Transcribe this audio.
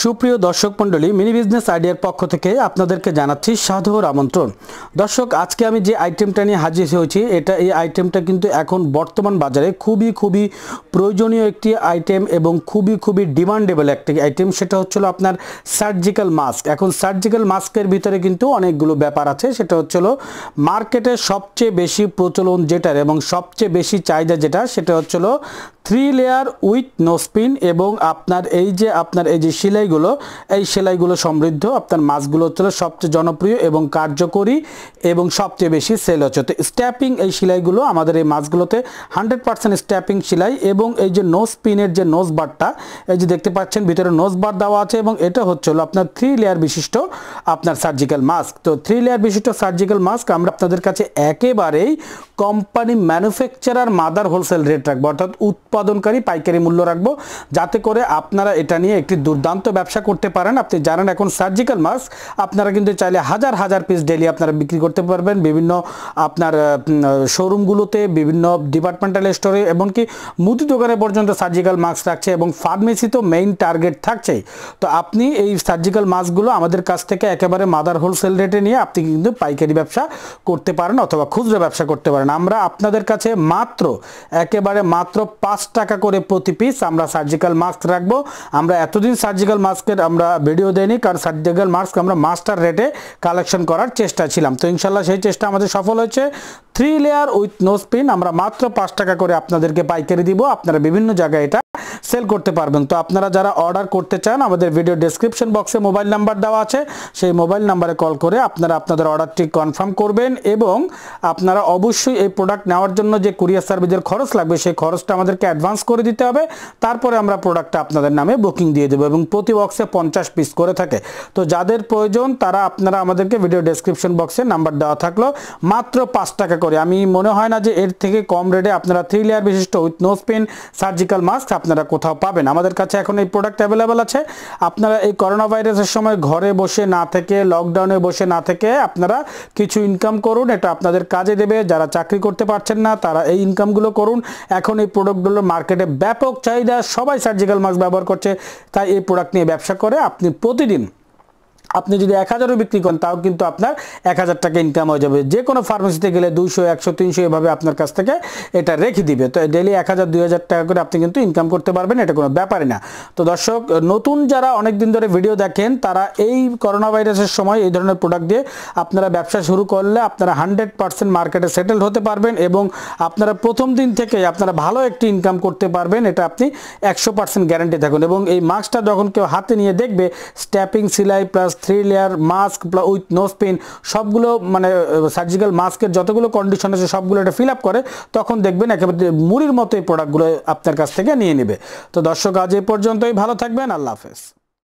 সুপ্রিয় দর্শক মণ্ডলী মিনি বিজনেস আইডিয়ার পক্ষ থেকে আপনাদেরকে জানাচ্ছি সাধুর আমন্ত্রণ দর্শক আজকে আমি যে আইটেমটা নিয়ে হাজির হয়েছি এটা এই আইটেমটা কিন্তু এখন বর্তমান বাজারে খুবই খুবই প্রয়োজনীয় একটি আইটেম এবং খুবই খুবই ডিমান্ডেবল একটি আইটেম সেটা হচ্ছিল আপনার সার্জিক্যাল মাস্ক এখন সার্জিক্যাল মাস্কের ভিতরে কিন্তু অনেকগুলো ব্যাপার আছে সেটা হচ্ছিল মার্কেটে সবচেয়ে বেশি প্রচলন যেটার এবং সবচেয়ে বেশি চাহিদা যেটা সেটা হচ্ছিল থ্রি লেয়ার উইথ নোস্পিন এবং আপনার এই যে আপনার এই যে সিলাই সেলাইগুলো এই সেলাইগুলো সমৃদ্ধ আপনার মাছগুলো হচ্ছে সবচেয়ে জনপ্রিয় এবং কার্যকরী এবং সবচেয়ে বেশি সেল হচ্ছে তো স্ট্যাপিং এই সেলাইগুলো আমাদের এই মাছগুলোতে হান্ড্রেড পার্সেন্ট স্ট্যাপিং সেলাই এবং এই যে নোজ পিনের যে নোজ বারটা এই যে দেখতে পাচ্ছেন ভিতরে নোজ বার দেওয়া আছে এবং এটা হচ্ছে আপনার থ্রি লেয়ার বিশিষ্ট আপনার সার্জিক্যাল মাস্ক তো থ্রি লেয়ার বিশিষ্ট সার্জিক্যাল মাস্ক আমরা আপনাদের কাছে একেবারেই company manufacturer mother wholesale rate রাখবো অর্থাৎ উৎপাদনকারী পাইকারি মূল্য রাখবো যাতে করে আপনারা এটা নিয়ে একটি দুর্দান্ত ব্যবসা করতে পারেন আপনি জানেন এখন সার্জিক্যাল মাস্ক আপনারা কিন্তু চাইলে হাজার হাজার পিস ডেলি আপনারা বিক্রি করতে পারবেন বিভিন্ন আপনার শোরুমগুলোতে বিভিন্ন ডিপার্টমেন্টাল স্টোরে এমনকি মুদি দোকানে পর্যন্ত সার্জিক্যাল মাস্ক থাকছে এবং ফার্মেসি তো মেইন টার্গেট থাকছেই তো আপনি এই সার্জিক্যাল মাস্কগুলো আমাদের কাছ থেকে একেবারে মাদার হোলসেল রেটে নিয়ে আপনি কিন্তু পাইকারি ব্যবসা করতে পারেন অথবা খুচরো ব্যবসা করতে পারেন আমরা আপনাদের কাছে মাত্র একেবারে মাত্র পাঁচ টাকা করে প্রতি পিস আমরা সার্জিক্যাল মাস্ক রাখবো আমরা এতদিন সার্জিক্যাল মাস্কের আমরা ভিডিও দেয়নি কারণ সার্জিক্যাল মাস্ক আমরা মাস্টার রেটে কালেকশন করার চেষ্টা ছিলাম তো ইনশাল্লাহ সেই চেষ্টা আমাদের সফল হয়েছে three layer with nose pin আমরা মাত্র পাঁচ টাকা করে আপনাদেরকে পাইকারি দিব আপনারা বিভিন্ন জায়গায় এটা সেল করতে পারবেন তো আপনারা যারা অর্ডার করতে চান আমাদের ভিডিও ডেসক্রিপশন বক্সে মোবাইল নাম্বার দেওয়া আছে সেই মোবাইল নাম্বারে কল করে আপনারা আপনাদের অর্ডারটি কনফার্ম করবেন এবং আপনারা অবশ্যই এই প্রোডাক্ট নেওয়ার জন্য যে কুরিয়ার সার্ভিসের খরচ লাগবে সেই খরচটা আমাদেরকে অ্যাডভান্স করে দিতে হবে তারপরে আমরা প্রোডাক্টটা আপনাদের নামে বুকিং দিয়ে দেবো এবং প্রতি বক্সে পঞ্চাশ পিস করে থাকে তো যাদের প্রয়োজন তারা আপনারা আমাদেরকে ভিডিও ডেসক্রিপশন বক্সে নাম্বার দেওয়া থাকলো মাত্র পাঁচ টাকা করে আমি মনে হয় না যে এর থেকে কম রেটে আপনারা থ্রি লেয়ার বিশিষ্ট with nose pin surgical mask আপনারা কোথাও পাবেন আমাদের কাছে এখন এই প্রোডাক্ট অ্যাভেলেবেল আছে আপনারা এই করোনা ভাইরাসের সময় ঘরে বসে না থেকে লকডাউনে বসে না থেকে আপনারা কিছু ইনকাম করুন এটা আপনাদের কাজে দেবে যারা চাকরি করতে পারছেন না তারা এই ইনকামগুলো করুন এখন এই প্রোডাক্টগুলোর মার্কেটে ব্যাপক চাহিদা সবাই সার্জিক্যাল মাস্ক ব্যবহার করছে তাই এই প্রোডাক্ট নিয়ে ব্যবসা করে আপনি প্রতিদিন আপনি যদি এক হাজারও বিক্রি করেন তাও কিন্তু আপনার এক হাজার টাকা ইনকাম হয়ে যাবে যে কোনো ফার্মেসিতে গেলে দুইশো একশো তিনশো এভাবে আপনার কাছ থেকে এটা রেখে দিবে তো ডেলি এক হাজার দুই হাজার টাকা করে আপনি কিন্তু ইনকাম করতে পারবেন এটা কোনো ব্যাপারই না তো দর্শক নতুন যারা অনেক দিন ধরে ভিডিও দেখেন তারা এই করোনা ভাইরাসের সময় এই ধরনের প্রোডাক্ট দিয়ে আপনারা ব্যবসা শুরু করলে আপনারা হান্ড্রেড পার্সেন্ট মার্কেটে সেটেল হতে পারবেন এবং আপনারা প্রথম দিন থেকে আপনারা ভালো একটি ইনকাম করতে পারবেন এটা আপনি একশো পার্সেন্ট গ্যারান্টি থাকুন এবং এই মাস্কটা যখন কেউ হাতে নিয়ে দেখবে স্ট্যাপিং সিলাই plus three layer mask with nose pin সবগুলো মানে সার্জিক্যাল মাস্কের যতগুলো কন্ডিশন আছে সবগুলো এটা ফিল আপ করে তখন দেখবেন একেবারে মুড়ির মতো এই প্রোডাক্টগুলো আপনার কাছ থেকে নিয়ে নেবে তো দর্শক আজ এই পর্যন্তই ভালো থাকবেন আল্লাহ হাফেজ